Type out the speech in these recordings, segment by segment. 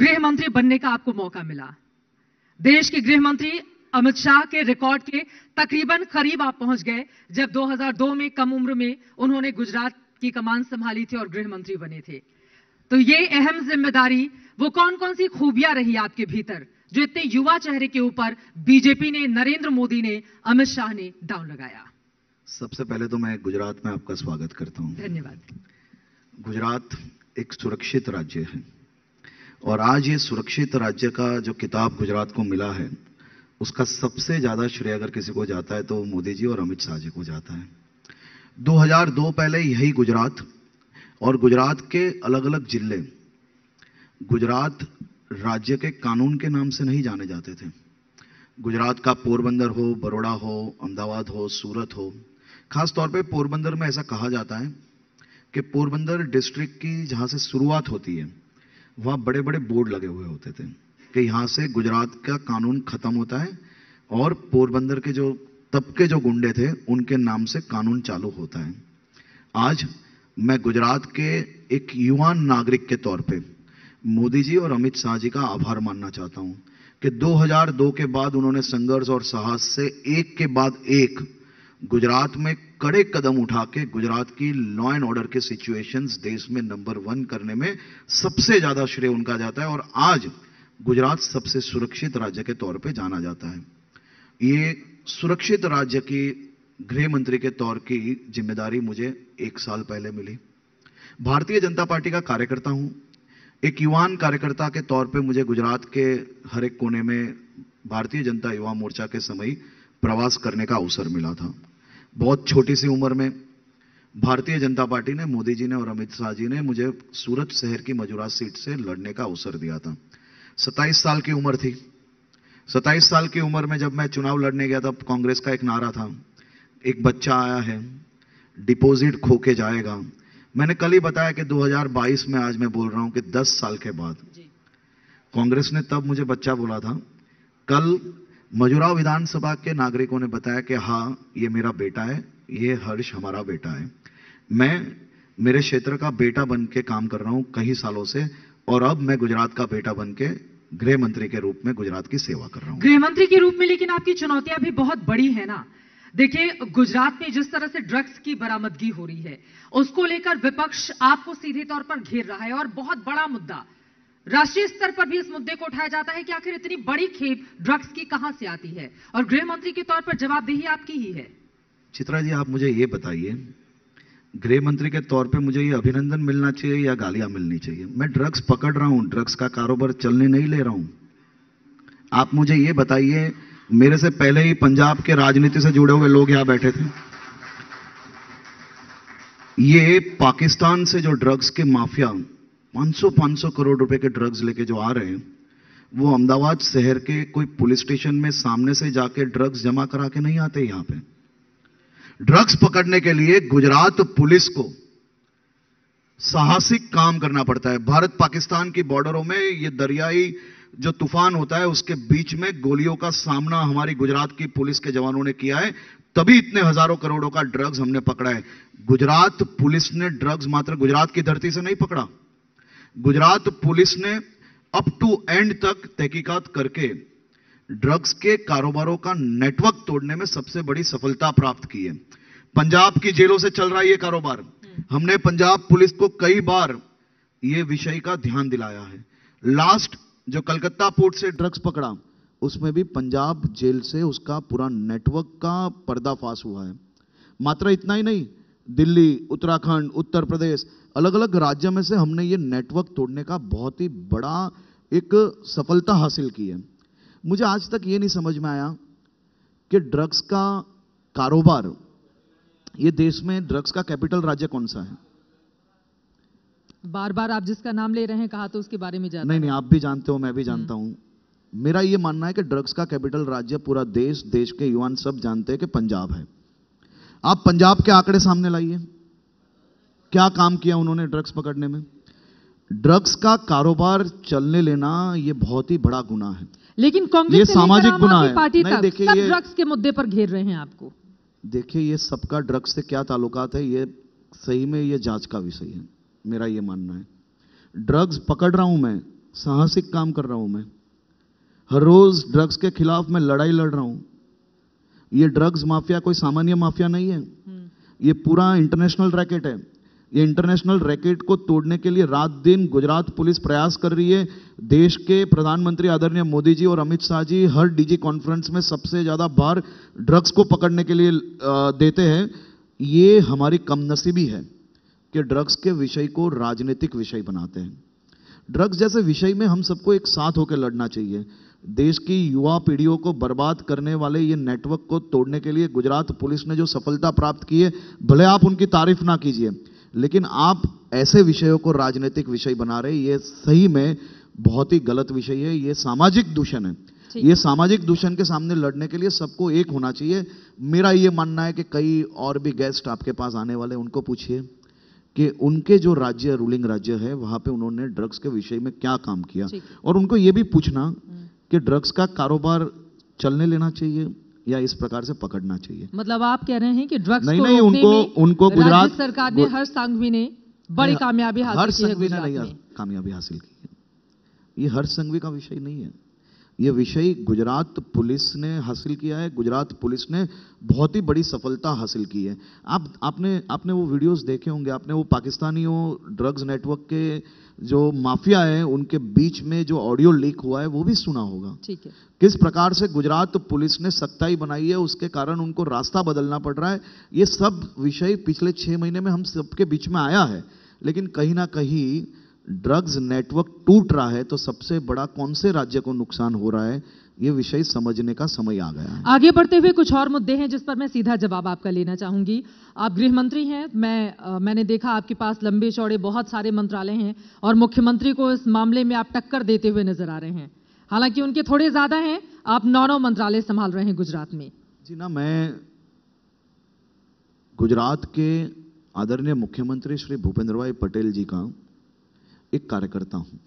गृह मंत्री बनने का आपको मौका मिला देश के गृह मंत्री अमित शाह के रिकॉर्ड के तकरीबन करीब आप पहुंच गए जब 2002 में कम उम्र में उन्होंने गुजरात की कमान संभाली थी और गृह मंत्री बने थे तो ये अहम जिम्मेदारी वो कौन कौन सी खूबियां रही आपके भीतर जो इतने युवा चेहरे के ऊपर बीजेपी ने नरेंद्र मोदी ने अमित शाह ने दाव लगाया सबसे पहले तो मैं गुजरात में आपका स्वागत करता हूँ धन्यवाद गुजरात एक सुरक्षित राज्य है और आज ये सुरक्षित राज्य का जो किताब गुजरात को मिला है उसका सबसे ज़्यादा श्रेय अगर किसी को जाता है तो मोदी जी और अमित शाह जी को जाता है 2002 पहले यही गुजरात और गुजरात के अलग अलग जिले गुजरात राज्य के कानून के नाम से नहीं जाने जाते थे गुजरात का पोरबंदर हो बड़ोड़ा हो अहमदाबाद हो सूरत हो खास तौर पे पोरबंदर में ऐसा कहा जाता है कि पोरबंदर डिस्ट्रिक्ट की जहाँ से शुरुआत होती है वहाँ बड़े बड़े बोर्ड लगे हुए होते थे कि यहाँ से गुजरात का कानून ख़त्म होता है और पोरबंदर के जो तब के जो गुंडे थे उनके नाम से कानून चालू होता है आज मैं गुजरात के एक युवा नागरिक के तौर पे मोदी जी और अमित शाह जी का आभार मानना चाहता हूँ कि 2002 के बाद उन्होंने संघर्ष और साहस से एक के बाद एक गुजरात में कड़े कदम उठा के गुजरात की लॉ एंड ऑर्डर के सिचुएशंस देश में नंबर वन करने में सबसे ज्यादा श्रेय उनका जाता है और आज गुजरात सबसे सुरक्षित राज्य के तौर पे जाना जाता है ये सुरक्षित राज्य की गृह मंत्री के तौर की जिम्मेदारी मुझे एक साल पहले मिली भारतीय जनता पार्टी का कार्यकर्ता हूँ एक युवान कार्यकर्ता के तौर पे मुझे गुजरात के हर एक कोने में भारतीय जनता युवा मोर्चा के समय प्रवास करने का अवसर मिला था बहुत छोटी सी उम्र में भारतीय जनता पार्टी ने मोदी जी ने और अमित शाह जी ने मुझे सूरत शहर की मजुरा सीट से लड़ने का अवसर दिया था 27 साल की उम्र थी 27 साल की उम्र में जब मैं चुनाव लड़ने गया था कांग्रेस का एक नारा था एक बच्चा आया है डिपॉजिट खो के जाएगा मैंने कल ही बताया कि 2022 में आज मैं बोल रहा हूं कि 10 साल के बाद कांग्रेस ने तब मुझे बच्चा बोला था कल मजुराव विधानसभा के नागरिकों ने बताया कि हाँ ये मेरा बेटा है ये हर्ष हमारा बेटा है मैं मेरे क्षेत्र का बेटा बन के काम कर रहा हूँ कई सालों से और अब मैं गुजरात का बेटा बन के गृह मंत्री के रूप में गुजरात की सेवा कर रहा हूँ गृह मंत्री के रूप में लेकिन आपकी चुनौतियां भी बहुत बड़ी है ना देखिए गुजरात में जिस तरह से ड्रग्स की बरामदगी हो रही है उसको लेकर विपक्ष आपको सीधे तौर पर घेर रहा है और बहुत बड़ा मुद्दा राष्ट्रीय स्तर पर भी इस मुद्दे को उठाया जाता है कि आखिर इतनी बड़ी खेप ड्रग्स की कहां से आती है और गृह मंत्री के तौर पर जवाबदेही आपकी ही है चित्रा जी आप मुझे ये बताइए गृह मंत्री के तौर पे मुझे ये अभिनंदन मिलना चाहिए या गालियां मिलनी चाहिए मैं ड्रग्स पकड़ रहा हूँ ड्रग्स का कारोबार चलने नहीं ले रहा हूँ आप मुझे ये बताइए मेरे से पहले ही पंजाब के राजनीति से जुड़े हुए लोग यहाँ बैठे थे ये पाकिस्तान से जो ड्रग्स के माफिया 500-500 करोड़ रुपए के ड्रग्स लेके जो आ रहे हैं वो अहमदाबाद शहर के कोई पुलिस स्टेशन में सामने से जाके ड्रग्स जमा करा के नहीं आते यहां पे ड्रग्स पकड़ने के लिए गुजरात पुलिस को साहसिक काम करना पड़ता है भारत पाकिस्तान की बॉर्डरों में ये दरियाई जो तूफान होता है उसके बीच में गोलियों का सामना हमारी गुजरात की पुलिस के जवानों ने किया है तभी इतने हजारों करोड़ों का ड्रग्स हमने पकड़ा है गुजरात पुलिस ने ड्रग्स मात्र गुजरात की धरती से नहीं पकड़ा गुजरात पुलिस ने अप टू एंड तक तहकीकात करके ड्रग्स के कारोबारों का नेटवर्क तोड़ने में सबसे बड़ी सफलता प्राप्त की है पंजाब की जेलों से चल रहा है ये कारोबार हम्म। हमने पंजाब पुलिस को कई बार ये विषय का ध्यान दिलाया है लास्ट जो कलकत्ता पोर्ट से ड्रग्स पकड़ा उसमें भी पंजाब जेल से उसका पूरा नेटवर्क का पर्दाफाश हुआ है मात्र इतना ही नहीं दिल्ली उत्तराखंड उत्तर प्रदेश अलग अलग राज्य में से हमने ये नेटवर्क तोड़ने का बहुत ही बड़ा एक सफलता हासिल की है मुझे आज तक ये नहीं समझ में आया कि ड्रग्स का कारोबार ये देश में ड्रग्स का कैपिटल राज्य कौन सा है बार बार आप जिसका नाम ले रहे हैं कहा तो उसके बारे में जानते नहीं नहीं आप भी जानते हो मैं भी जानता हम्म। हूँ मेरा ये मानना है कि ड्रग्स का कैपिटल राज्य पूरा देश देश के युवा सब जानते हैं कि पंजाब है आप पंजाब के आंकड़े सामने लाइए क्या काम किया उन्होंने ड्रग्स पकड़ने में ड्रग्स का कारोबार चलने लेना ये बहुत ही बड़ा गुना है लेकिन कांग्रेस ये सामाजिक गुना है पार्टी नहीं देखिए ये ड्रग्स के मुद्दे पर घेर रहे हैं आपको देखिए ये सबका ड्रग्स से क्या ताल्लुकात है ये सही में ये जांच का विषय है मेरा ये मानना है ड्रग्स पकड़ रहा हूं मैं साहसिक काम कर रहा हूं मैं हर रोज़ ड्रग्स के खिलाफ मैं लड़ाई लड़ रहा हूं ये ड्रग्स माफिया कोई सामान्य माफिया नहीं है ये पूरा इंटरनेशनल रैकेट है ये इंटरनेशनल रैकेट को तोड़ने के लिए रात दिन गुजरात पुलिस प्रयास कर रही है देश के प्रधानमंत्री आदरणीय मोदी जी और अमित शाह जी हर डीजी कॉन्फ्रेंस में सबसे ज़्यादा बार ड्रग्स को पकड़ने के लिए देते हैं ये हमारी कमनसीबी है कि ड्रग्स के विषय को राजनीतिक विषय बनाते हैं ड्रग्स जैसे विषय में हम सबको एक साथ होकर लड़ना चाहिए देश की युवा पीढ़ियों को बर्बाद करने वाले ये नेटवर्क को तोड़ने के लिए गुजरात पुलिस ने जो सफलता प्राप्त की है भले आप उनकी तारीफ ना कीजिए लेकिन आप ऐसे विषयों को राजनीतिक विषय बना रहे ये सही में बहुत ही गलत विषय है ये सामाजिक दूषण है ये सामाजिक दूषण के सामने लड़ने के लिए सबको एक होना चाहिए मेरा ये मानना है कि कई और भी गेस्ट आपके पास आने वाले उनको पूछिए कि उनके जो राज्य रूलिंग राज्य है वहां पे उन्होंने ड्रग्स के विषय में क्या काम किया और उनको ये भी पूछना हम्म। कि ड्रग्स का कारोबार चलने लेना चाहिए या इस प्रकार से पकड़ना चाहिए मतलब आप कह रहे हैं कि ड्रग्स नहीं, को नहीं उनको उनको गुजरात सरकार ने हर संघवी ने बड़ी कामयाबी हासिल की है हर संघवी ने नहीं कामयाबी हासिल की है ये हर संघवी का विषय नहीं है ये विषय गुजरात पुलिस ने हासिल किया है गुजरात पुलिस ने बहुत ही बड़ी सफलता हासिल की है आप आपने आपने वो वीडियोस देखे होंगे आपने वो पाकिस्तानियों ड्रग्स नेटवर्क के जो माफिया है उनके बीच में जो ऑडियो लीक हुआ है वो भी सुना होगा ठीक है किस प्रकार से गुजरात पुलिस ने सत्ताई बनाई है उसके कारण उनको रास्ता बदलना पड़ रहा है ये सब विषय पिछले छः महीने में हम सबके बीच में आया है लेकिन कहीं ना कहीं ड्रग्स नेटवर्क टूट रहा है तो सबसे बड़ा कौन से राज्य को नुकसान हो रहा है ये विषय समझने का समय आ गया है आगे बढ़ते हुए कुछ और मुद्दे हैं जिस पर मैं सीधा जवाब आपका लेना चाहूंगी आप गृह मंत्री हैं मैं आ, मैंने देखा आपके पास लंबे चौड़े बहुत सारे मंत्रालय हैं और मुख्यमंत्री को इस मामले में आप टक्कर देते हुए नजर आ रहे हैं हालांकि उनके थोड़े ज्यादा हैं आप नौ नौ मंत्रालय संभाल रहे हैं गुजरात में जी ना मैं गुजरात के आदरणीय मुख्यमंत्री श्री भूपेंद्र भाई पटेल जी का एक कार्यकर्ता हूँ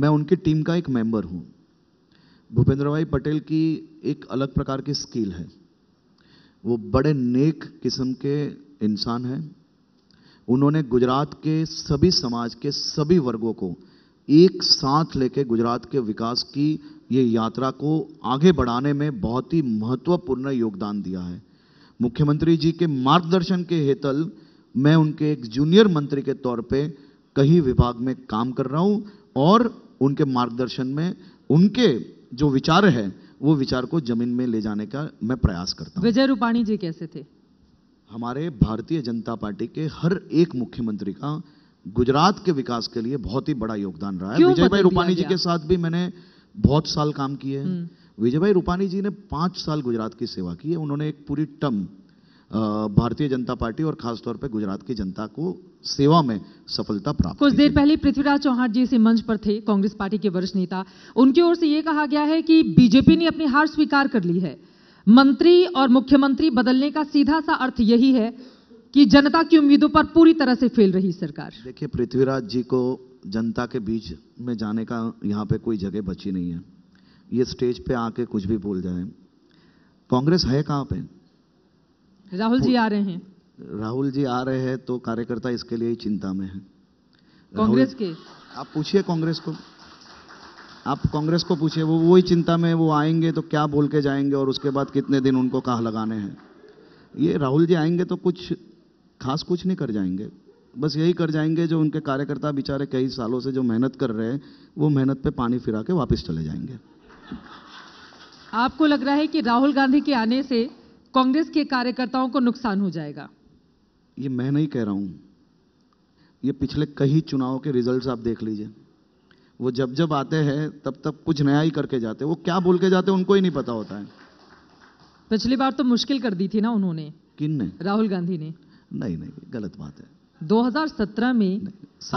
मैं उनकी टीम का एक मेंबर हूँ भूपेंद्र भाई पटेल की एक अलग प्रकार की स्किल है वो बड़े नेक किस्म के इंसान हैं उन्होंने गुजरात के सभी समाज के सभी वर्गों को एक साथ लेके गुजरात के विकास की ये यात्रा को आगे बढ़ाने में बहुत ही महत्वपूर्ण योगदान दिया है मुख्यमंत्री जी के मार्गदर्शन के हेतल मैं उनके एक जूनियर मंत्री के तौर पे कहीं विभाग में काम कर रहा हूं और उनके मार्गदर्शन में उनके जो विचार है वो विचार को जमीन में ले जाने का मैं प्रयास करता हूँ विजय रूपाणी जी कैसे थे हमारे भारतीय जनता पार्टी के हर एक मुख्यमंत्री का गुजरात के विकास के लिए बहुत ही बड़ा योगदान रहा है विजय भाई रूपाणी जी के साथ भी मैंने बहुत साल काम किए हैं हम्म। विजय भाई रूपाणी जी ने पांच साल गुजरात की सेवा की है उन्होंने एक पूरी टर्म भारतीय जनता पार्टी और खासतौर पर गुजरात की जनता को सेवा में सफलता प्राप्त कुछ देर पहले पृथ्वीराज चौहान जी इसी मंच पर थे कांग्रेस पार्टी के वरिष्ठ नेता उनकी ओर से ये कहा गया है कि बीजेपी ने अपनी हार स्वीकार कर ली है मंत्री और मुख्यमंत्री बदलने का सीधा सा अर्थ यही है कि जनता की उम्मीदों पर पूरी तरह से फेल रही सरकार देखिए पृथ्वीराज जी को जनता के बीच में जाने का यहाँ पे कोई जगह बची नहीं है ये स्टेज पे आके कुछ भी बोल जाए कांग्रेस है कहाँ पे राहुल जी आ रहे हैं राहुल जी आ रहे हैं तो कार्यकर्ता इसके लिए ही चिंता में है कांग्रेस के आप पूछिए कांग्रेस को आप कांग्रेस को पूछिए वो वही चिंता में वो आएंगे तो क्या बोल के जाएंगे और उसके बाद कितने दिन उनको कहा लगाने हैं ये राहुल जी आएंगे तो कुछ खास कुछ नहीं कर जाएंगे बस यही कर जाएंगे जो उनके कार्यकर्ता बेचारे कई सालों से जो मेहनत कर रहे हैं वो मेहनत पे पानी फिरा के वापस चले जाएंगे आपको लग रहा है कि राहुल गांधी के आने से कांग्रेस के कार्यकर्ताओं को नुकसान हो जाएगा ये मैं नहीं कह रहा हूं ये पिछले कई चुनाव के रिजल्ट्स आप देख लीजिए वो जब जब आते हैं तब तब कुछ नया ही करके जाते वो क्या बोल के जाते उनको ही नहीं पता होता है पिछली बार तो मुश्किल कर दी थी ना उन्होंने किन ने राहुल गांधी ने नहीं नहीं गलत बात है 2017 में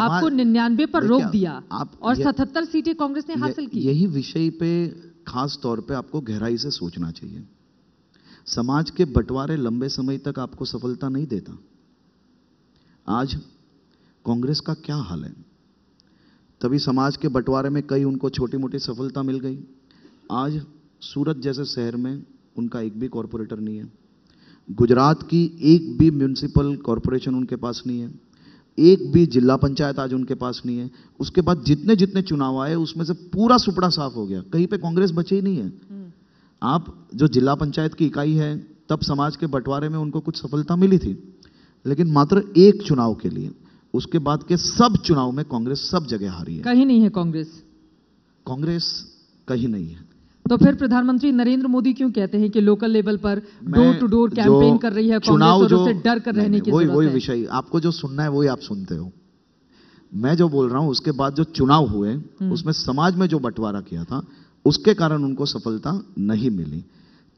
आपको निन्यानवे पर रोक दिया आप और सतहत्तर सीटें कांग्रेस ने हासिल की यही विषय पे खास तौर पे आपको गहराई से सोचना चाहिए समाज के बंटवारे लंबे समय तक आपको सफलता नहीं देता आज कांग्रेस का क्या हाल है तभी समाज के बंटवारे में कई उनको छोटी मोटी सफलता मिल गई आज सूरत जैसे शहर में उनका एक भी कॉरपोरेटर नहीं है गुजरात की एक भी म्यूनसिपल कॉरपोरेशन उनके पास नहीं है एक भी जिला पंचायत आज उनके पास नहीं है उसके बाद जितने जितने चुनाव आए उसमें से पूरा सुपड़ा साफ हो गया कहीं पे कांग्रेस बचे ही नहीं है हम्म। आप जो जिला पंचायत की इकाई है तब समाज के बंटवारे में उनको कुछ सफलता मिली थी लेकिन मात्र एक चुनाव के लिए उसके बाद के सब चुनाव में कांग्रेस सब जगह हारी है कहीं नहीं है कांग्रेस कांग्रेस कहीं नहीं है तो फिर प्रधानमंत्री नरेंद्र मोदी क्यों कहते हैं कि लोकल लेवल पर डोर टू डोर कैंपेन कर रही है चुनाव जो डर कर रहने की वही वही विषय आपको जो सुनना है वही आप सुनते हो मैं जो बोल रहा हूं उसके बाद जो चुनाव हुए हम्म। उसमें समाज में जो बंटवारा किया था उसके कारण उनको सफलता नहीं मिली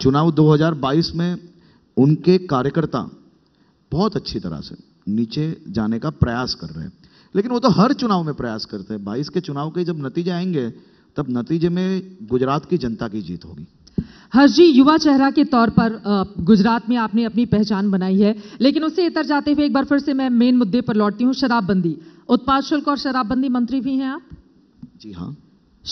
चुनाव 2022 में उनके कार्यकर्ता बहुत अच्छी तरह से नीचे जाने का प्रयास कर रहे हैं लेकिन वो तो हर चुनाव में प्रयास करते हैं बाईस के चुनाव के जब नतीजे आएंगे तब नतीजे में गुजरात की जनता की जीत होगी हर्ष जी युवा चेहरा के तौर पर गुजरात में आपने अपनी पहचान बनाई है लेकिन उससे इतर जाते हुए एक बार फिर से मैं मेन मुद्दे पर लौटती हूँ शराबबंदी उत्पाद शुल्क और शराबबंदी मंत्री भी हैं आप जी हाँ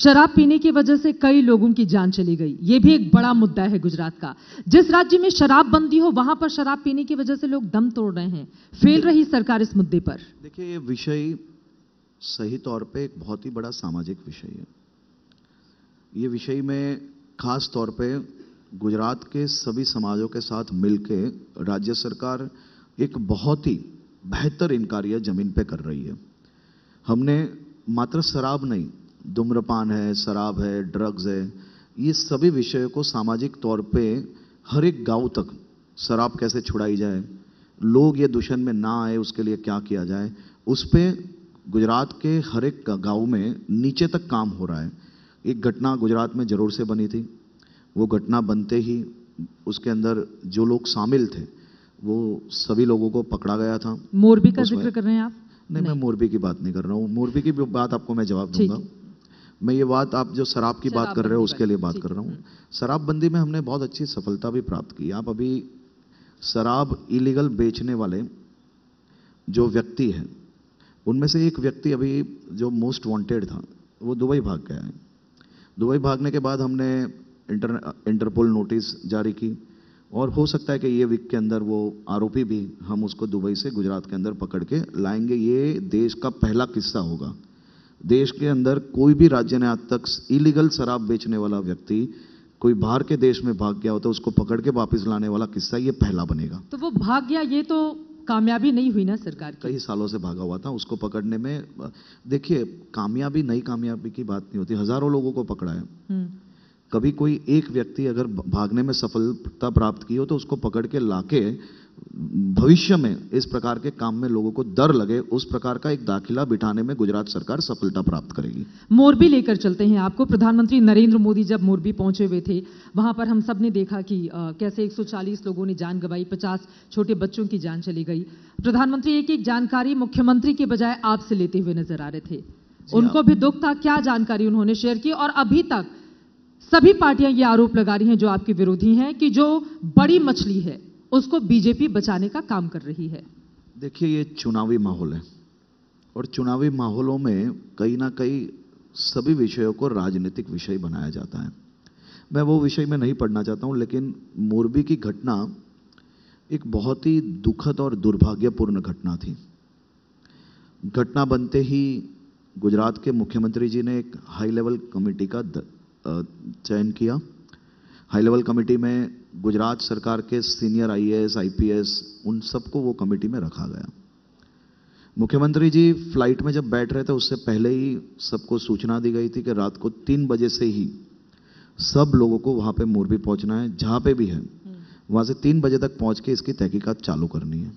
शराब पीने की वजह से कई लोगों की जान चली गई ये भी एक बड़ा मुद्दा है गुजरात का जिस राज्य में शराब बंदी हो वहां पर शराब पीने की वजह से लोग दम तोड़ रहे हैं फेल रही सरकार इस मुद्दे पर देखिए ये विषय सही तौर पे एक बहुत ही बड़ा सामाजिक विषय है ये विषय में खास तौर पे गुजरात के सभी समाजों के साथ मिलके राज्य सरकार एक बहुत ही बेहतर इनकारिया जमीन पे कर रही है हमने मात्र शराब नहीं धूम्रपान है शराब है ड्रग्स है ये सभी विषयों को सामाजिक तौर पे हर एक गांव तक शराब कैसे छुड़ाई जाए लोग ये दूषण में ना आए उसके लिए क्या किया जाए उस पर गुजरात के हर एक गाँव में नीचे तक काम हो रहा है एक घटना गुजरात में ज़रूर से बनी थी वो घटना बनते ही उसके अंदर जो लोग शामिल थे वो सभी लोगों को पकड़ा गया था मोरबी का जिक्र कर रहे हैं आप नहीं, नहीं मैं मोरबी की बात नहीं कर रहा हूँ मोरबी की बात आपको मैं जवाब दूंगा मैं ये बात आप जो शराब की बात कर रहे हो उसके लिए बात कर रहा हूँ हम्म। शराबबंदी में हमने बहुत अच्छी सफलता भी प्राप्त की आप अभी शराब इलीगल बेचने वाले जो व्यक्ति हैं उनमें से एक व्यक्ति अभी जो मोस्ट वांटेड था वो दुबई भाग गया है दुबई भागने के बाद हमने इंटर इंटरपोल नोटिस जारी की और हो सकता है कि ये वीक के अंदर वो आरोपी भी हम उसको दुबई से गुजरात के अंदर पकड़ के लाएंगे ये देश का पहला किस्सा होगा देश के अंदर कोई भी राज्य ने आज तक इलीगल शराब बेचने वाला व्यक्ति कोई बाहर के देश में भाग गया होता तो है उसको पकड़ के वापस लाने वाला किस्सा ये पहला बनेगा तो वो भाग गया ये तो कामयाबी नहीं हुई ना सरकार कई सालों से भागा हुआ था उसको पकड़ने में देखिए कामयाबी नई कामयाबी की बात नहीं होती हजारों लोगों को पकड़ा है हम्म। कभी कोई एक व्यक्ति अगर भागने में सफलता प्राप्त की हो तो उसको पकड़ के लाके भविष्य में इस प्रकार के काम में लोगों को डर लगे उस प्रकार का एक दाखिला बिठाने में गुजरात सरकार सफलता प्राप्त करेगी मोरबी लेकर चलते हैं आपको प्रधानमंत्री नरेंद्र मोदी जब मोरबी पहुंचे हुए थे वहां पर हम सब ने देखा कि आ, कैसे 140 लोगों ने जान गवाई 50 छोटे बच्चों की जान चली गई प्रधानमंत्री एक एक जानकारी मुख्यमंत्री के बजाय आपसे लेते हुए नजर आ रहे थे उनको हाँ। भी दुख था क्या जानकारी उन्होंने शेयर की और अभी तक सभी पार्टियां ये आरोप लगा रही हैं जो आपके विरोधी हैं कि जो बड़ी मछली है उसको बीजेपी बचाने का काम कर रही है देखिए ये चुनावी माहौल है और चुनावी माहौलों में कहीं ना कहीं सभी विषयों को राजनीतिक विषय बनाया जाता है मैं वो विषय में नहीं पढ़ना चाहता हूँ लेकिन मोरबी की घटना एक बहुत ही दुखद और दुर्भाग्यपूर्ण घटना थी घटना बनते ही गुजरात के मुख्यमंत्री जी ने एक हाई लेवल कमेटी का चयन किया हाई लेवल कमेटी में गुजरात सरकार के सीनियर आईएएस आईपीएस उन सबको वो कमेटी में रखा गया मुख्यमंत्री जी फ्लाइट में जब बैठ रहे थे उससे पहले ही सबको सूचना दी गई थी कि रात को तीन बजे से ही सब लोगों को वहाँ पे मोरबी पहुँचना है जहाँ पे भी है वहाँ से तीन बजे तक पहुँच के इसकी तहकीकात चालू करनी है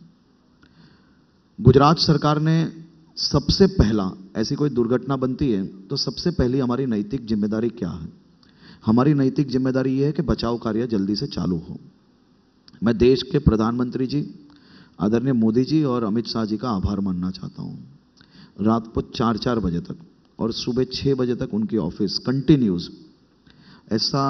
गुजरात सरकार ने सबसे पहला ऐसी कोई दुर्घटना बनती है तो सबसे पहली हमारी नैतिक जिम्मेदारी क्या है हमारी नैतिक जिम्मेदारी ये है कि बचाव कार्य जल्दी से चालू हो मैं देश के प्रधानमंत्री जी आदरणीय मोदी जी और अमित शाह जी का आभार मानना चाहता हूँ रात को चार चार बजे तक और सुबह छः बजे तक उनकी ऑफिस कंटिन्यूज ऐसा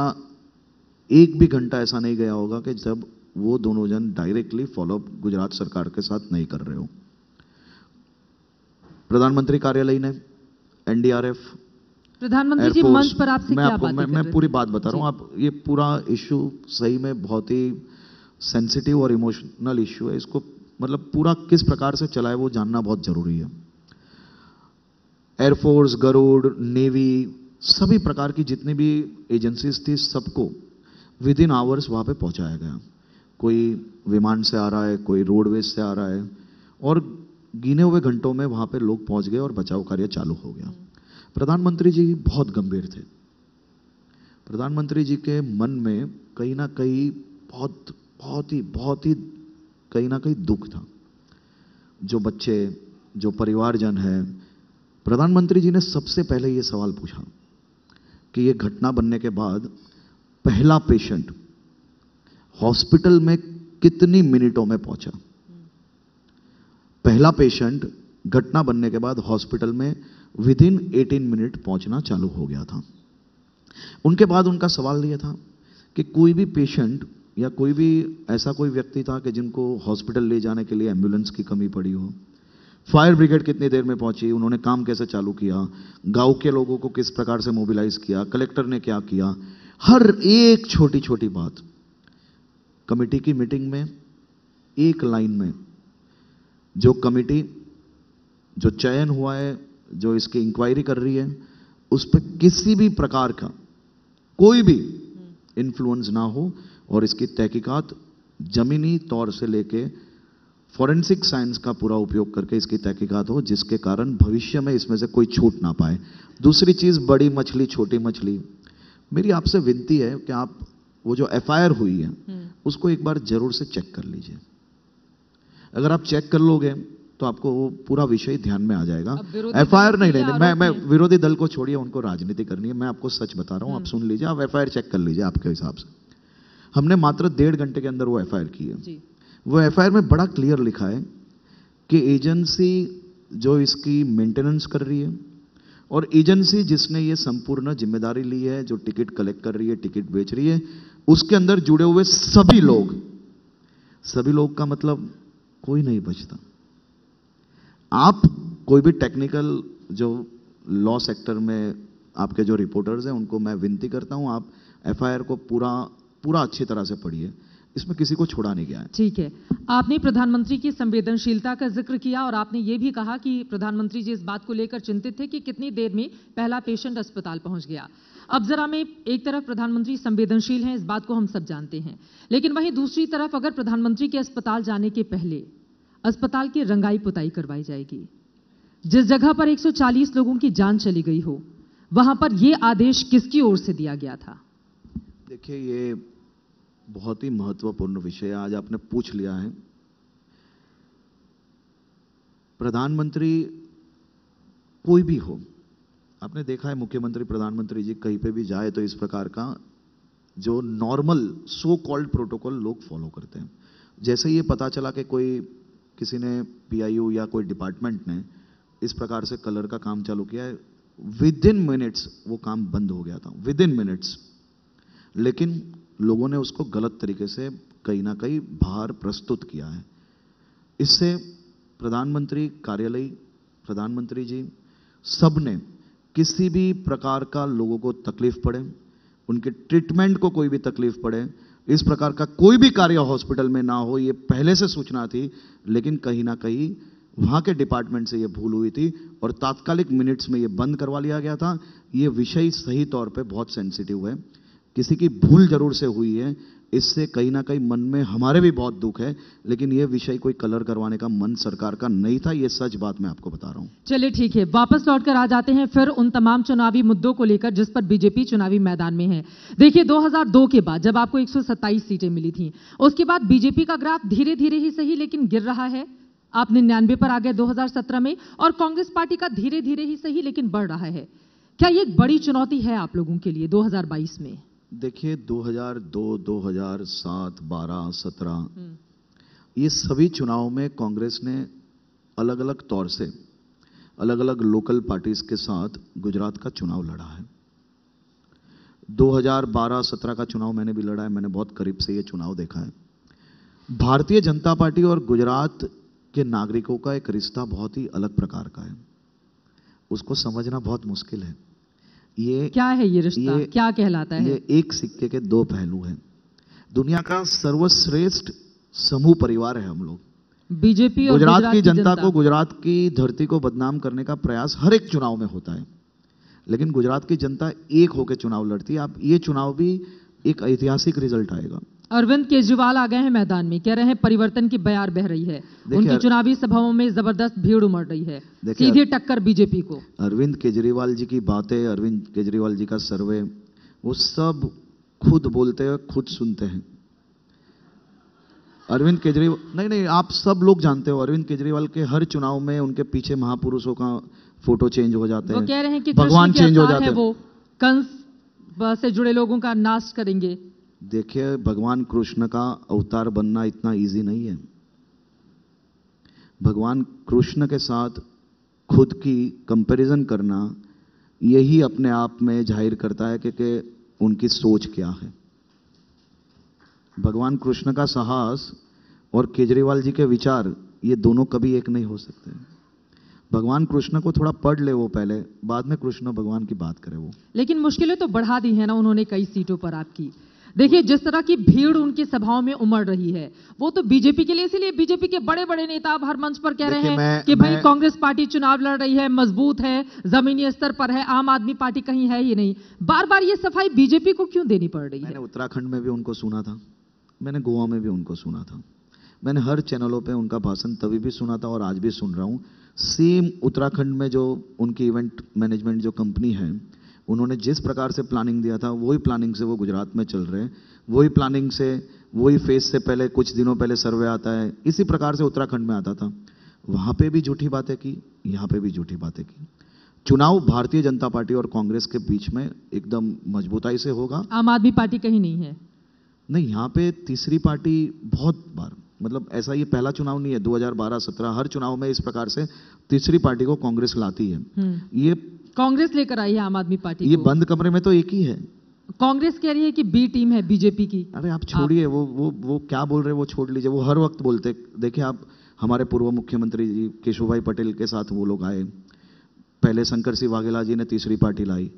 एक भी घंटा ऐसा नहीं गया होगा कि जब वो दोनों जन डायरेक्टली फॉलोअप गुजरात सरकार के साथ नहीं कर रहे हो प्रधानमंत्री कार्यालय ने एनडीआरएफ प्रधानमंत्री जी मंच पर आपसे क्या आपको, मैं, मैं पूरी बात बता रहा हूँ आप ये पूरा इशू सही में बहुत ही सेंसिटिव और इमोशनल इशू है इसको मतलब पूरा किस प्रकार से चला है वो जानना बहुत जरूरी है एयरफोर्स गरुड़ नेवी सभी प्रकार की जितनी भी एजेंसीज थी सबको विद इन आवर्स वहाँ पे पहुँचाया गया कोई विमान से आ रहा है कोई रोडवेज से आ रहा है और गिने हुए घंटों में वहाँ पे लोग पहुँच गए और बचाव कार्य चालू हो गया प्रधानमंत्री जी बहुत गंभीर थे प्रधानमंत्री जी के मन में कहीं ना कहीं बहुत बहुत ही बहुत ही कहीं ना कहीं दुख था जो बच्चे जो परिवारजन है प्रधानमंत्री जी ने सबसे पहले ये सवाल पूछा कि ये घटना बनने के बाद पहला पेशेंट हॉस्पिटल में कितनी मिनटों में पहुंचा पहला पेशेंट घटना बनने के बाद हॉस्पिटल में विद इन एटीन मिनट पहुंचना चालू हो गया था उनके बाद उनका सवाल यह था कि कोई भी पेशेंट या कोई भी ऐसा कोई व्यक्ति था कि जिनको हॉस्पिटल ले जाने के लिए एम्बुलेंस की कमी पड़ी हो फायर ब्रिगेड कितनी देर में पहुंची उन्होंने काम कैसे चालू किया गांव के लोगों को किस प्रकार से मोबिलाइज किया कलेक्टर ने क्या किया हर एक छोटी छोटी बात कमेटी की मीटिंग में एक लाइन में जो कमेटी जो चयन हुआ है जो इसकी इंक्वायरी कर रही है उस पर किसी भी प्रकार का कोई भी इन्फ्लुएंस ना हो और इसकी तहकीकात जमीनी तौर से लेके फॉरेंसिक साइंस का पूरा उपयोग करके इसकी तहकीकात हो जिसके कारण भविष्य में इसमें से कोई छूट ना पाए दूसरी चीज़ बड़ी मछली छोटी मछली मेरी आपसे विनती है कि आप वो जो एफ हुई है हम्म। उसको एक बार ज़रूर से चेक कर लीजिए अगर आप चेक कर लोगे तो आपको वो पूरा विषय ध्यान में आ जाएगा एफ आई आर नहीं मैं मैं विरोधी दल को छोड़िए उनको राजनीति करनी है मैं आपको सच बता रहा हूँ आप हम्म। सुन लीजिए आप एफ चेक कर लीजिए आपके हिसाब से हमने मात्र डेढ़ घंटे के अंदर वो एफ की है वो एफ में बड़ा क्लियर लिखा है कि एजेंसी जो इसकी मेंटेनेंस कर रही है और एजेंसी जिसने ये संपूर्ण जिम्मेदारी ली है जो टिकट कलेक्ट कर रही है टिकट बेच रही है उसके अंदर जुड़े हुए सभी लोग सभी लोग का मतलब कोई नहीं बचता आप कोई भी टेक्निकल जो लॉ सेक्टर में आपके जो रिपोर्टर्स हैं उनको मैं विनती करता हूं आप एफआईआर को पूरा पूरा अच्छी तरह से पढ़िए इसमें किसी को छोड़ा नहीं गया है ठीक है आपने प्रधानमंत्री की संवेदनशीलता का जिक्र किया और आपने ये भी कहा कि प्रधानमंत्री जी इस बात को लेकर चिंतित थे कि कितनी देर में पहला पेशेंट अस्पताल पहुंच गया अब जरा में एक तरफ प्रधानमंत्री संवेदनशील हैं इस बात को हम सब जानते हैं लेकिन वहीं दूसरी तरफ अगर प्रधानमंत्री के अस्पताल जाने के पहले अस्पताल की रंगाई पुताई करवाई जाएगी जिस जगह पर 140 लोगों की जान चली गई हो वहां पर यह आदेश किसकी ओर से दिया गया था देखिए ये बहुत ही महत्वपूर्ण विषय आज आपने पूछ लिया है प्रधानमंत्री कोई भी हो आपने देखा है मुख्यमंत्री प्रधानमंत्री जी कहीं पे भी जाए तो इस प्रकार का जो नॉर्मल सो कॉल्ड प्रोटोकॉल लोग फॉलो करते हैं जैसे ये पता चला कि कोई किसी ने पीआईयू या कोई डिपार्टमेंट ने इस प्रकार से कलर का काम चालू किया है विद इन मिनट्स वो काम बंद हो गया था विद इन मिनट्स लेकिन लोगों ने उसको गलत तरीके से कहीं ना कहीं भार प्रस्तुत किया है इससे प्रधानमंत्री कार्यालय प्रधानमंत्री जी सब ने किसी भी प्रकार का लोगों को तकलीफ पड़े उनके ट्रीटमेंट को कोई भी तकलीफ पड़े इस प्रकार का कोई भी कार्य हॉस्पिटल में ना हो ये पहले से सूचना थी लेकिन कहीं ना कहीं वहाँ के डिपार्टमेंट से ये भूल हुई थी और तात्कालिक मिनट्स में ये बंद करवा लिया गया था ये विषय सही तौर पे बहुत सेंसिटिव है किसी की भूल जरूर से हुई है इससे कहीं ना कहीं मन में हमारे भी बहुत दुख है लेकिन यह विषय कोई कलर करवाने का मन सरकार का नहीं था यह सच बात मैं आपको बता रहा हूं चलिए ठीक है वापस लौटकर आ जाते हैं फिर उन तमाम चुनावी मुद्दों को लेकर जिस पर बीजेपी चुनावी मैदान में है देखिए 2002 के बाद जब आपको एक सीटें मिली थी उसके बाद बीजेपी का ग्राफ धीरे धीरे ही सही लेकिन गिर रहा है आप निन्यानवे पर आ गए दो में और कांग्रेस पार्टी का धीरे धीरे ही सही लेकिन बढ़ रहा है क्या ये एक बड़ी चुनौती है आप लोगों के लिए 2022 में देखिए 2002, 2007, 12, 17 ये सभी चुनावों में कांग्रेस ने अलग अलग तौर से अलग अलग लोकल पार्टीज के साथ गुजरात का चुनाव लड़ा है 2012-17 का चुनाव मैंने भी लड़ा है मैंने बहुत करीब से ये चुनाव देखा है भारतीय जनता पार्टी और गुजरात के नागरिकों का एक रिश्ता बहुत ही अलग प्रकार का है उसको समझना बहुत मुश्किल है ये क्या है ये रिश्ता क्या कहलाता है ये एक सिक्के के दो पहलू हैं दुनिया का सर्वश्रेष्ठ समूह परिवार है हम लोग बीजेपी और गुजरात की जनता, जनता को गुजरात की धरती को बदनाम करने का प्रयास हर एक चुनाव में होता है लेकिन गुजरात की जनता एक होकर चुनाव लड़ती है आप ये चुनाव भी एक ऐतिहासिक रिजल्ट आएगा अरविंद केजरीवाल आ गए हैं मैदान में कह रहे हैं परिवर्तन की बयार बह रही है उनकी चुनावी सभाओं में जबरदस्त भीड़ उमड़ रही है सीधे टक्कर बीजेपी को अरविंद केजरीवाल जी की बातें अरविंद केजरीवाल जी का सर्वे वो सब खुद बोलते हैं खुद सुनते हैं अरविंद केजरीवाल नहीं नहीं आप सब लोग जानते हो अरविंद केजरीवाल के हर चुनाव में उनके पीछे महापुरुषों का फोटो चेंज हो जाते हैं वो कह रहे हैं कि भगवान चेंज हो जाते हैं वो कंस से जुड़े लोगों का नाश करेंगे देखिए भगवान कृष्ण का अवतार बनना इतना इजी नहीं है भगवान कृष्ण के साथ खुद की कंपैरिजन करना यही अपने आप में जाहिर करता है कि, कि उनकी सोच क्या है भगवान कृष्ण का साहस और केजरीवाल जी के विचार ये दोनों कभी एक नहीं हो सकते भगवान कृष्ण को थोड़ा पढ़ ले वो पहले बाद में कृष्ण भगवान की बात करे वो लेकिन मुश्किलें तो बढ़ा दी है ना उन्होंने कई सीटों पर आपकी देखिए जिस तरह की भीड़ उनकी सभाओं में उमड़ रही है वो तो बीजेपी के लिए इसीलिए बीजेपी के बड़े बड़े नेता अब हर मंच पर कह रहे हैं कि भाई कांग्रेस पार्टी चुनाव लड़ रही है मजबूत है जमीनी स्तर पर है आम आदमी पार्टी कहीं है ही नहीं बार बार ये सफाई बीजेपी को क्यों देनी पड़ रही है उत्तराखंड में भी उनको सुना था मैंने गोवा में भी उनको सुना था मैंने हर चैनलों पर उनका भाषण तभी भी सुना था और आज भी सुन रहा हूँ सेम उत्तराखंड में जो उनकी इवेंट मैनेजमेंट जो कंपनी है उन्होंने जिस प्रकार से प्लानिंग दिया था वही प्लानिंग से वो गुजरात में चल रहे हैं वही प्लानिंग से वही फेज से पहले कुछ दिनों पहले सर्वे आता है इसी प्रकार से उत्तराखंड में आता था वहाँ पे भी झूठी बातें की यहाँ पे भी झूठी बातें की चुनाव भारतीय जनता पार्टी और कांग्रेस के बीच में एकदम मजबूताई से होगा आम आदमी पार्टी कहीं नहीं है नहीं यहाँ पे तीसरी पार्टी बहुत बार मतलब ऐसा ये पहला चुनाव नहीं है 2012-17 हर चुनाव में इस प्रकार से तीसरी पार्टी को कांग्रेस लाती है हम्म। ये कांग्रेस लेकर आई है आम आदमी पार्टी ये बंद कमरे में तो एक ही है कांग्रेस कह रही है कि बी टीम है बीजेपी की अरे आप छोड़िए वो वो वो क्या बोल रहे हैं वो छोड़ लीजिए वो हर वक्त बोलते देखिए आप हमारे पूर्व मुख्यमंत्री जी केशव भाई पटेल के साथ वो लोग आए पहले शंकर सिंह वाघेला जी ने तीसरी पार्टी लाई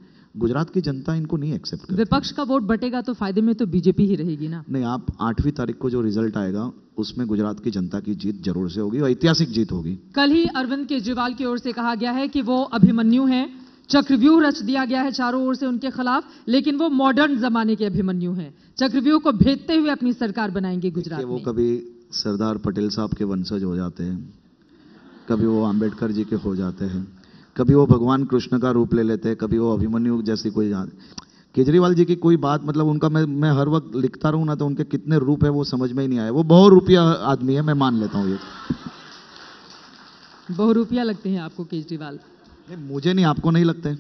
गुजरात की जनता इनको नहीं एक्सेप्ट विपक्ष का वोट बटेगा तो फायदे में तो बीजेपी ही रहेगी ना नहीं आप आठवीं तारीख को जो रिजल्ट आएगा उसमें गुजरात की जनता की जीत जरूर से होगी और ऐतिहासिक जीत होगी कल ही अरविंद केजरीवाल की ओर से कहा गया है कि वो अभिमन्यु हैं चक्रव्यूह रच दिया गया है चारों ओर से उनके खिलाफ लेकिन वो मॉडर्न जमाने के अभिमन्यु हैं चक्रव्यूह को भेदते हुए अपनी सरकार बनाएंगे गुजरात वो कभी सरदार पटेल साहब के वंशज हो जाते हैं कभी वो आम्बेडकर जी के हो जाते हैं कभी वो भगवान कृष्ण का रूप ले लेते हैं कभी वो अभिमन्यु जैसी कोई केजरीवाल जी की कोई बात मतलब उनका मैं मैं हर वक्त लिखता रहूँ ना तो उनके कितने रूप है वो समझ में ही नहीं आए वो बहुत रुपया आदमी है मैं मान लेता हूँ ये बहु रुपया लगते हैं आपको केजरीवाल नहीं मुझे नहीं आपको नहीं लगते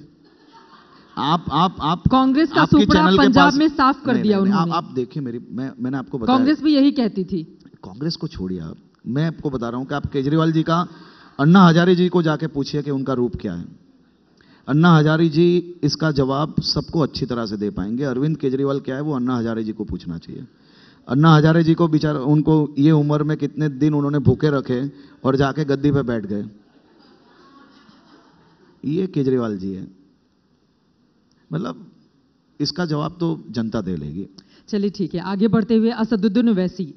आप आप आप कांग्रेस का सुपड़ा पंजाब में साफ कर दिया उन्होंने आप, आप देखिए मेरी मैं मैंने आपको बताया कांग्रेस भी यही कहती थी कांग्रेस को छोड़िए आप मैं आपको बता रहा हूँ कि आप केजरीवाल जी का अन्ना हजारे जी को जाके पूछिए कि उनका रूप क्या है अन्ना हजारे जी इसका जवाब सबको अच्छी तरह से दे पाएंगे अरविंद केजरीवाल क्या है वो अन्ना हजारे जी को पूछना चाहिए अन्ना हजारे जी को बेचारा उनको ये उम्र में कितने दिन उन्होंने भूखे रखे और जाके गद्दी पर बैठ गए ये केजरीवाल जी है मतलब इसका जवाब तो जनता दे लेगी चलिए ठीक है आगे बढ़ते हुए असदुद्दीन वैसी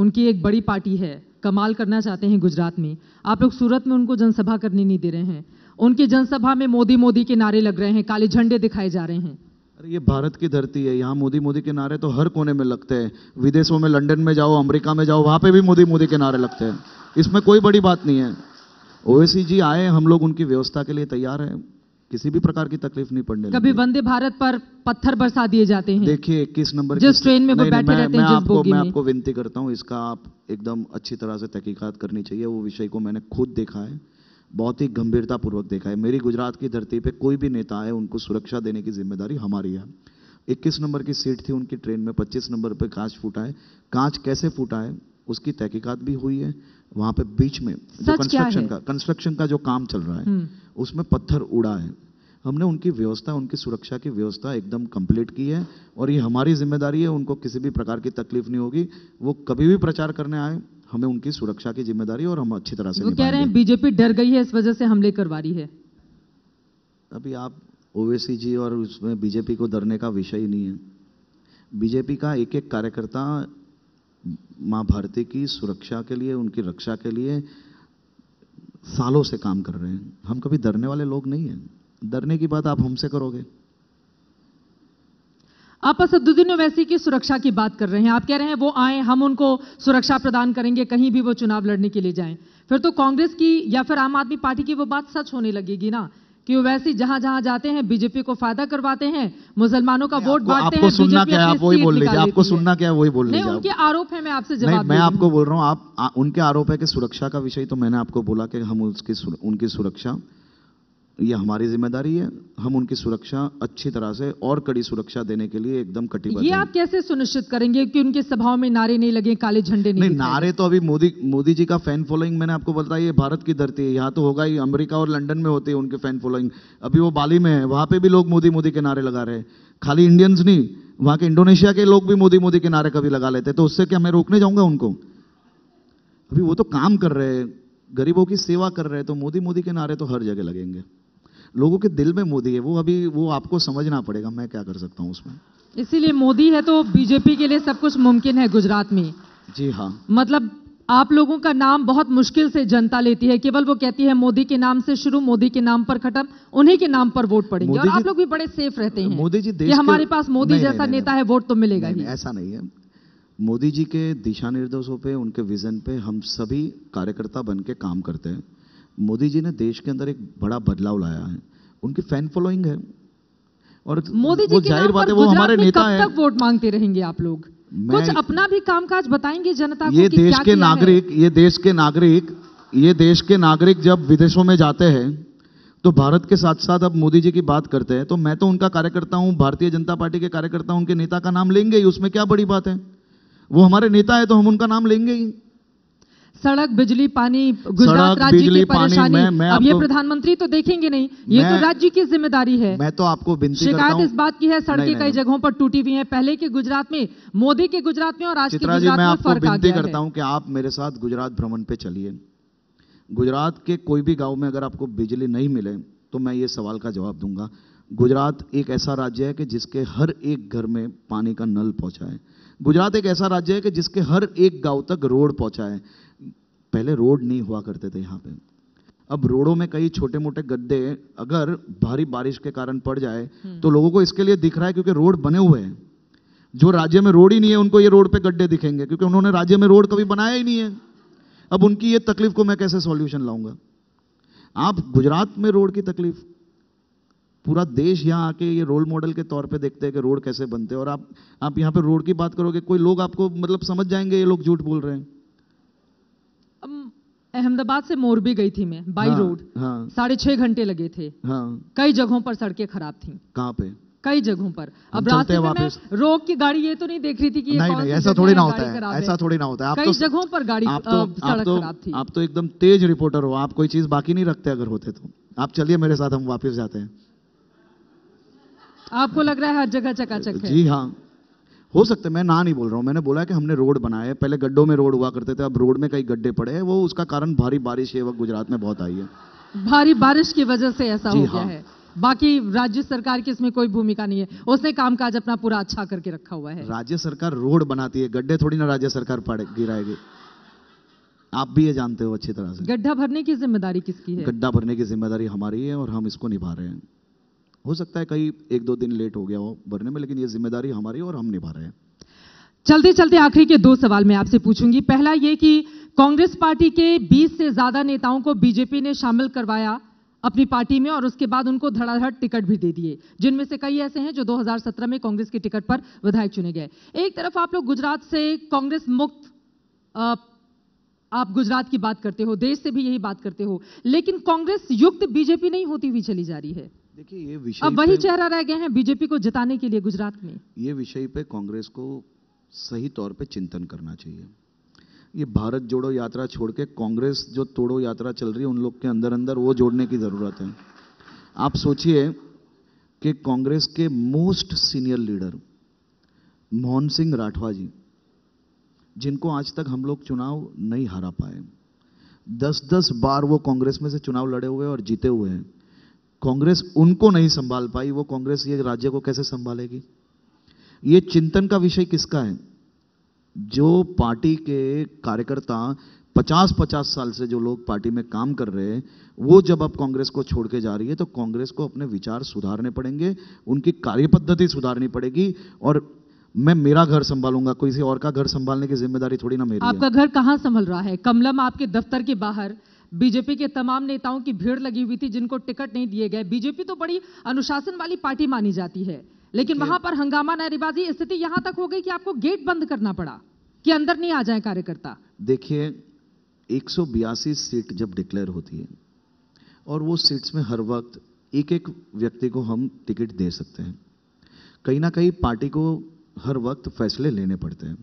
उनकी एक बड़ी पार्टी है कमाल करना चाहते हैं गुजरात में आप लोग सूरत में उनको जनसभा करने नहीं दे रहे हैं उनकी जनसभा में मोदी मोदी के नारे लग रहे हैं काले झंडे दिखाए जा रहे हैं अरे ये भारत की धरती है यहाँ मोदी मोदी के नारे तो हर कोने में लगते हैं विदेशों में लंदन में जाओ अमेरिका में जाओ वहाँ पे भी मोदी मोदी के नारे लगते हैं इसमें कोई बड़ी बात नहीं है ओवैसी जी आए हम लोग उनकी व्यवस्था के लिए तैयार हैं किसी भी प्रकार की तकलीफ नहीं पड़ने कभी वंदे भारत पर पत्थर बरसा दिए जाते हैं देखिए इक्कीस नंबर जिस ट्रेन में वो बैठे रहते मैं हैं आपको मैं आपको विनती करता हूँ इसका आप एकदम अच्छी तरह से तहकीकत करनी चाहिए वो विषय को मैंने खुद देखा है बहुत ही गंभीरतापूर्वक देखा है मेरी गुजरात की धरती पे कोई भी नेता है उनको सुरक्षा देने की जिम्मेदारी हमारी है 21 नंबर की सीट थी उनकी ट्रेन में 25 नंबर पे कांच फूटा है कांच कैसे फूटा है उसकी तहकीकत भी हुई है वहां पे बीच में जो कंस्ट्रक्शन का कंस्ट्रक्शन का जो काम चल रहा है हम्म। उसमें पत्थर उड़ा है हमने उनकी व्यवस्था उनकी सुरक्षा की व्यवस्था एकदम कंप्लीट की है और ये हमारी जिम्मेदारी है उनको किसी भी प्रकार की तकलीफ नहीं होगी वो कभी भी प्रचार करने आए हमें उनकी सुरक्षा की जिम्मेदारी और हम अच्छी तरह से वो कह रहे हैं बीजेपी डर गई है इस वजह से हमले करवा रही है अभी आप ओवैसी जी और उसमें बीजेपी को डरने का विषय ही नहीं है बीजेपी का एक एक कार्यकर्ता माँ भारती की सुरक्षा के लिए उनकी रक्षा के लिए सालों से काम कर रहे हैं हम कभी डरने वाले लोग नहीं हैं डरने की बात आप हमसे करोगे आप असदुद्दीन ओवैसी की सुरक्षा की बात कर रहे हैं आप कह रहे हैं वो आए हम उनको सुरक्षा प्रदान करेंगे कहीं भी वो चुनाव लड़ने के लिए जाएं फिर तो कांग्रेस की या फिर आम आदमी पार्टी की वो बात सच होने लगेगी ना कि वो वैसे जहां जहां जाते हैं बीजेपी को फायदा करवाते हैं मुसलमानों का वोट बांटते हैं सुनना क्या आप वही बोल लीजिए आपको सुनना क्या है वही बोल लीजिए उनके आरोप है मैं आपसे जवाब मैं आपको बोल रहा हूँ आप उनके आरोप है कि सुरक्षा का विषय तो मैंने आपको बोला कि हम उसकी उनकी सुरक्षा ये हमारी जिम्मेदारी है हम उनकी सुरक्षा अच्छी तरह से और कड़ी सुरक्षा देने के लिए एकदम कटिबद्ध ये आप कैसे सुनिश्चित करेंगे कि उनके सभाओं में नारे नहीं लगे काले झंडे नहीं, नहीं नारे तो अभी मोदी मोदी जी का फैन फॉलोइंग मैंने आपको बताया ये भारत की धरती है यहाँ तो होगा ही अमेरिका और लंडन में होती है उनकी फैन फॉलोइंग अभी वो बाली में है वहां पर भी लोग मोदी मोदी के नारे लगा रहे हैं खाली इंडियंस नहीं वहां के इंडोनेशिया के लोग भी मोदी मोदी के नारे कभी लगा लेते तो उससे क्या मैं रोकने जाऊंगा उनको अभी वो तो काम कर रहे हैं गरीबों की सेवा कर रहे हैं तो मोदी मोदी के नारे तो हर जगह लगेंगे लोगों के दिल में मोदी है वो अभी वो आपको समझना पड़ेगा मैं क्या कर सकता हूँ उसमें इसीलिए मोदी है तो बीजेपी के लिए सब कुछ मुमकिन है गुजरात में जी हाँ मतलब आप लोगों का नाम बहुत मुश्किल से जनता लेती है केवल वो कहती है मोदी के नाम से शुरू मोदी के नाम पर खत्म उन्हीं के नाम पर वोट पड़ेंगे और आप लोग भी बड़े सेफ रहते हैं मोदी जी देश हमारे पास मोदी जैसा नहीं, नेता नहीं, है वोट तो मिलेगा नहीं, ही ऐसा नहीं है मोदी जी के दिशा निर्देशों पे उनके विजन पे हम सभी कार्यकर्ता बन के काम करते हैं मोदी जी ने देश के अंदर एक बड़ा बदलाव लाया है उनकी फैन फॉलोइंग है और मोदी जी जाहिर बात है वो हमारे नेता है तक वोट मांगते रहेंगे आप लोग कुछ अपना भी कामकाज बताएंगे जनता ये देश के नागरिक ये देश के नागरिक ये देश के नागरिक जब विदेशों में जाते हैं तो भारत के साथ साथ अब मोदी जी की बात करते हैं तो मैं तो उनका कार्यकर्ता हूं भारतीय जनता पार्टी के कार्यकर्ता उनके नेता का नाम लेंगे ही उसमें क्या बड़ी बात है वो हमारे नेता है तो हम उनका नाम लेंगे ही सड़क बिजली पानी गुजरात राज्य की परेशानी मैं, मैं अब ये प्रधानमंत्री तो देखेंगे नहीं ये तो राज्य की जिम्मेदारी है मैं तो आपको शिकायत इस बात की है सड़कें कई जगहों पर टूटी हुई है पहले के गुजरात में मोदी के गुजरात में और आज के गुजरात में फर्क आ गया करता हूँ कि आप मेरे साथ गुजरात भ्रमण पे चलिए गुजरात के कोई भी गाँव में अगर आपको बिजली नहीं मिले तो मैं ये सवाल का जवाब दूंगा गुजरात एक ऐसा राज्य है कि जिसके हर एक घर में पानी का नल पहुंचा है गुजरात एक ऐसा राज्य है कि जिसके हर एक गांव तक रोड पहुंचा है पहले रोड नहीं हुआ करते थे यहाँ पे अब रोडों में कई छोटे मोटे गड्ढे अगर भारी बारिश के कारण पड़ जाए हम्म। तो लोगों को इसके लिए दिख रहा है क्योंकि रोड बने हुए हैं जो राज्य में रोड ही नहीं है उनको ये रोड पे गड्ढे दिखेंगे क्योंकि उन्होंने राज्य में रोड कभी बनाया ही नहीं है अब उनकी ये तकलीफ को मैं कैसे सॉल्यूशन लाऊंगा आप गुजरात में रोड की तकलीफ पूरा देश यहाँ आके ये रोल मॉडल के तौर पे देखते हैं कि रोड कैसे बनते हैं और आप आप यहाँ पे रोड की बात करोगे कोई लोग आपको मतलब समझ जाएंगे ये लोग झूठ बोल रहे हैं अहमदाबाद से मोरबी गई थी मैं बाई हाँ, रोड हाँ, साढ़े छह घंटे लगे थे हाँ, कई जगहों पर सड़कें खराब थी कहाँ पे कई जगहों पर अब रात में मैं रोक की गाड़ी ये तो नहीं देख रही थी कि नहीं, नहीं, ऐसा थोड़ी ना होता है ऐसा थोड़ी ना होता है कई तो जगहों पर गाड़ी आप तो, सड़क तो, खराब थी आप तो एकदम तेज रिपोर्टर हो आप कोई चीज बाकी नहीं रखते अगर होते तो आप चलिए मेरे साथ हम वापस जाते हैं आपको लग रहा है हर जगह चकाचक है जी हाँ हो सकता है मैं ना नहीं बोल रहा हूँ मैंने बोला कि हमने रोड बनाए हैं पहले गड्ढों में रोड हुआ करते थे अब रोड में कई गड्ढे पड़े हैं वो उसका कारण भारी बारिश है वह गुजरात में बहुत आई है भारी बारिश की वजह से ऐसा हो गया हाँ। है बाकी राज्य सरकार की इसमें कोई भूमिका नहीं है उसने कामकाज अपना पूरा अच्छा करके रखा हुआ है राज्य सरकार रोड बनाती है गड्ढे थोड़ी ना राज्य सरकार गिराएगी आप भी ये जानते हो अच्छी तरह से गड्ढा भरने की जिम्मेदारी किसकी है गड्ढा भरने की जिम्मेदारी हमारी है और हम इसको निभा रहे हैं हो सकता है कहीं एक दो दिन लेट हो गया हो भरने में लेकिन ये जिम्मेदारी हमारी और हम निभा रहे हैं चलते चलते आखिरी के दो सवाल मैं आपसे पूछूंगी पहला ये कि कांग्रेस पार्टी के 20 से ज्यादा नेताओं को बीजेपी ने शामिल करवाया अपनी पार्टी में और उसके बाद उनको धड़ाधड़ टिकट भी दे दिए जिनमें से कई ऐसे हैं जो 2017 में कांग्रेस के टिकट पर विधायक चुने गए एक तरफ आप लोग गुजरात से कांग्रेस मुक्त आप गुजरात की बात करते हो देश से भी यही बात करते हो लेकिन कांग्रेस युक्त बीजेपी नहीं होती हुई चली जा रही है देखिए ये विषय अब वही चेहरा रह गए हैं बीजेपी को जिताने के लिए गुजरात में ये विषय पे कांग्रेस को सही तौर पे चिंतन करना चाहिए ये भारत जोड़ो यात्रा छोड़ के कांग्रेस जो तोड़ो यात्रा चल रही है उन लोग के अंदर अंदर वो जोड़ने की ज़रूरत है आप सोचिए कि कांग्रेस के most senior leader Mohan Singh Rathwa ji जिनको आज तक हम लोग चुनाव नहीं हरा पाए दस दस बार वो कांग्रेस में से चुनाव लड़े हुए और जीते हुए हैं कांग्रेस उनको नहीं संभाल पाई वो कांग्रेस ये राज्य को कैसे संभालेगी ये चिंतन का विषय किसका है जो पार्टी के कार्यकर्ता पचास पचास साल से जो लोग पार्टी में काम कर रहे हैं वो जब अब कांग्रेस को छोड़ के जा रही है तो कांग्रेस को अपने विचार सुधारने पड़ेंगे उनकी कार्य पद्धति सुधारनी पड़ेगी और मैं मेरा घर संभालूंगा किसी और का घर संभालने की जिम्मेदारी थोड़ी ना मेरी आपका घर कहाँ संभल रहा है कमलम आपके दफ्तर के बाहर बीजेपी के तमाम नेताओं की भीड़ लगी हुई थी जिनको टिकट नहीं दिए गए बीजेपी तो बड़ी अनुशासन वाली पार्टी मानी जाती है लेकिन वहां पर हंगामा नारेबाजी स्थिति यहां तक हो गई कि आपको गेट बंद करना पड़ा कि अंदर नहीं आ जाए कार्यकर्ता देखिए एक सीट जब डिक्लेयर होती है और वो सीट्स में हर वक्त एक एक व्यक्ति को हम टिकट दे सकते हैं कहीं ना कहीं पार्टी को हर वक्त फैसले लेने पड़ते हैं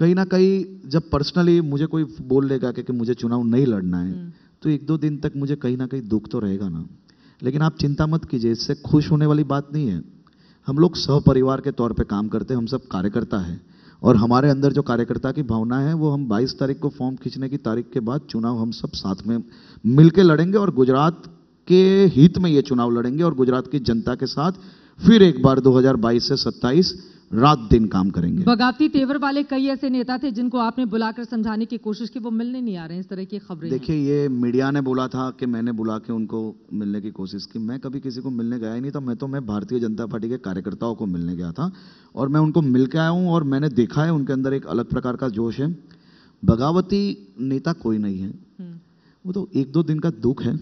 कहीं ना कहीं जब पर्सनली मुझे कोई बोल लेगा कि, मुझे चुनाव नहीं लड़ना है हम्म। तो एक दो दिन तक मुझे कहीं ना कहीं दुख तो रहेगा ना लेकिन आप चिंता मत कीजिए इससे खुश होने वाली बात नहीं है हम लोग सहपरिवार के तौर पे काम करते हैं हम सब कार्यकर्ता हैं और हमारे अंदर जो कार्यकर्ता की भावना है वो हम 22 तारीख को फॉर्म खींचने की तारीख के बाद चुनाव हम सब साथ में मिलकर लड़ेंगे और गुजरात के हित में ये चुनाव लड़ेंगे और गुजरात की जनता के साथ फिर एक बार 2022 से 27 रात दिन काम करेंगे बगाती तेवर वाले कई ऐसे नेता थे जिनको आपने बुलाकर समझाने की कोशिश की वो मिलने नहीं आ रहे हैं इस तरह की खबरें देखिए ये मीडिया ने बोला था कि मैंने बुला के उनको मिलने की कोशिश की मैं कभी किसी को मिलने गया ही नहीं था मैं तो मैं भारतीय जनता पार्टी के कार्यकर्ताओं को मिलने गया था और मैं उनको मिल के आया हूँ और मैंने देखा है उनके अंदर एक अलग प्रकार का जोश है बगावती नेता कोई नहीं है हम्म। वो तो एक दो दिन का दुख है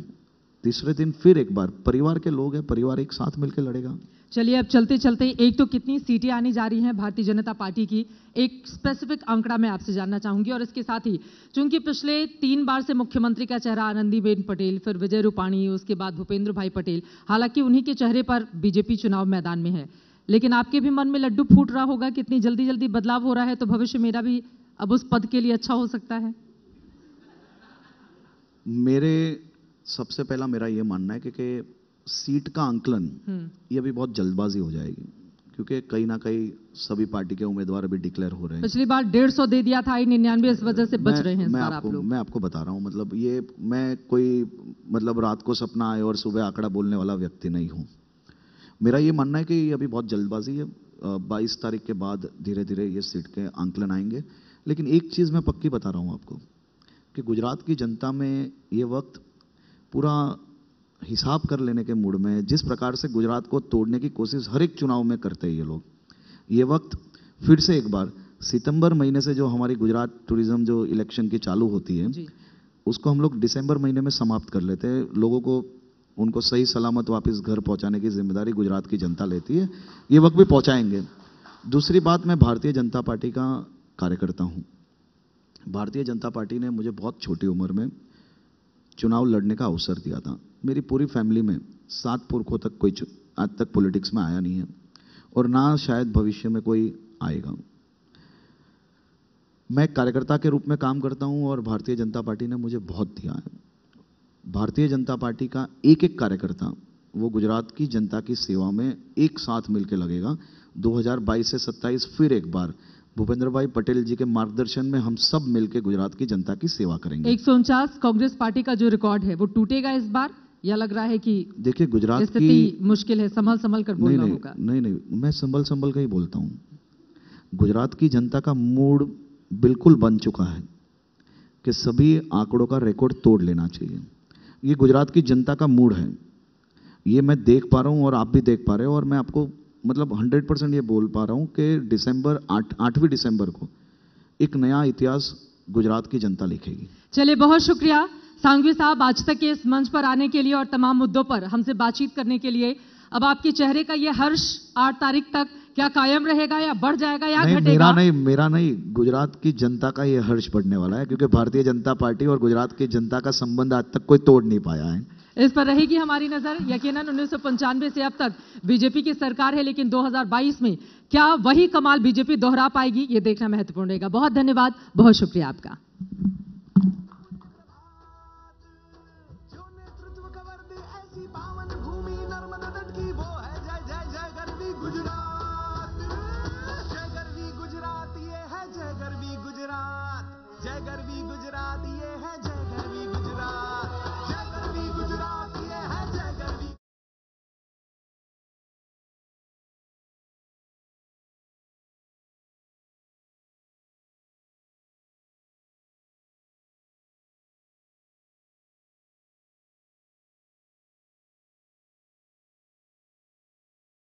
तीसरे दिन फिर एक बार परिवार के लोग हैं परिवार एक साथ मिलकर लड़ेगा चलिए अब चलते चलते एक तो कितनी सीटें आने जा रही हैं भारतीय जनता पार्टी की एक स्पेसिफिक आंकड़ा मैं आपसे जानना चाहूंगी और इसके साथ ही चूंकि पिछले तीन बार से मुख्यमंत्री का चेहरा आनंदीबेन पटेल फिर विजय रूपाणी उसके बाद भूपेंद्र भाई पटेल हालांकि उन्हीं के चेहरे पर बीजेपी चुनाव मैदान में है लेकिन आपके भी मन में लड्डू फूट रहा होगा कितनी जल्दी जल्दी बदलाव हो रहा है तो भविष्य मेरा भी अब उस पद के लिए अच्छा हो सकता है मेरे सबसे पहला मेरा ये मानना है कि सीट का आंकलन हम्म। ये अभी बहुत जल्दबाजी हो जाएगी क्योंकि कहीं ना कहीं सभी पार्टी के उम्मीदवार अभी डिक्लेयर हो रहे हैं पिछली बार डेढ़ सौ दे दिया था निन्यानवे इस वजह से बच रहे हैं मैं आपको आप मैं आपको बता रहा हूँ मतलब ये मैं कोई मतलब रात को सपना आए और सुबह आंकड़ा बोलने वाला व्यक्ति नहीं हूँ मेरा ये मानना है कि ये अभी बहुत जल्दबाजी है बाईस तारीख के बाद धीरे धीरे ये सीट के आंकलन आएंगे लेकिन एक चीज़ मैं पक्की बता रहा हूँ आपको कि गुजरात की जनता में ये वक्त पूरा हिसाब कर लेने के मूड में जिस प्रकार से गुजरात को तोड़ने की कोशिश हर एक चुनाव में करते हैं ये लोग ये वक्त फिर से एक बार सितंबर महीने से जो हमारी गुजरात टूरिज्म जो इलेक्शन की चालू होती है उसको हम लोग दिसंबर महीने में समाप्त कर लेते हैं लोगों को उनको सही सलामत वापस घर पहुंचाने की जिम्मेदारी गुजरात की जनता लेती है ये वक्त भी पहुंचाएंगे दूसरी बात मैं भारतीय जनता पार्टी का कार्यकर्ता हूँ भारतीय जनता पार्टी ने मुझे बहुत छोटी उम्र में चुनाव लड़ने का अवसर दिया था मेरी पूरी फैमिली में सात पुरखों तक कोई आज तक पॉलिटिक्स में आया नहीं है और ना शायद भविष्य में कोई आएगा मैं कार्यकर्ता के रूप में काम करता हूं और भारतीय जनता पार्टी ने मुझे बहुत दिया है भारतीय जनता पार्टी का एक एक कार्यकर्ता वो गुजरात की जनता की सेवा में एक साथ मिलकर लगेगा 2022 से 27 फिर एक बार भूपेंद्र भाई पटेल जी के मार्गदर्शन में हम सब मिलकर गुजरात की जनता की सेवा करेंगे एक कांग्रेस पार्टी का जो रिकॉर्ड है वो टूटेगा इस बार या लग रहा है कि देखिए गुजरात की मुश्किल है संभल संभल कर बोलना नहीं, होगा नहीं नहीं मैं संभल संभल कर ही बोलता हूँ गुजरात की जनता का मूड बिल्कुल बन चुका है कि सभी आंकड़ों का रिकॉर्ड तोड़ लेना चाहिए ये गुजरात की जनता का मूड है ये मैं देख पा रहा हूँ और आप भी देख पा रहे हो और मैं आपको मतलब 100 परसेंट ये बोल पा रहा हूँ कि दिसंबर आठ आठवीं दिसंबर को एक नया इतिहास गुजरात की जनता लिखेगी चलिए बहुत शुक्रिया सांगवी साहब आज तक के इस मंच पर आने के लिए और तमाम मुद्दों पर हमसे बातचीत करने के लिए अब आपके चेहरे का ये हर्ष आठ तारीख तक क्या कायम रहेगा या बढ़ जाएगा या नहीं, मेरा नहीं मेरा नहीं गुजरात की जनता का ये हर्ष बढ़ने वाला है क्योंकि भारतीय जनता पार्टी और गुजरात की जनता का संबंध आज तक कोई तोड़ नहीं पाया है इस पर रहेगी हमारी नज़र यकीनन उन्नीस से अब तक बीजेपी की सरकार है लेकिन 2022 में क्या वही कमाल बीजेपी दोहरा पाएगी ये देखना महत्वपूर्ण रहेगा बहुत धन्यवाद बहुत शुक्रिया आपका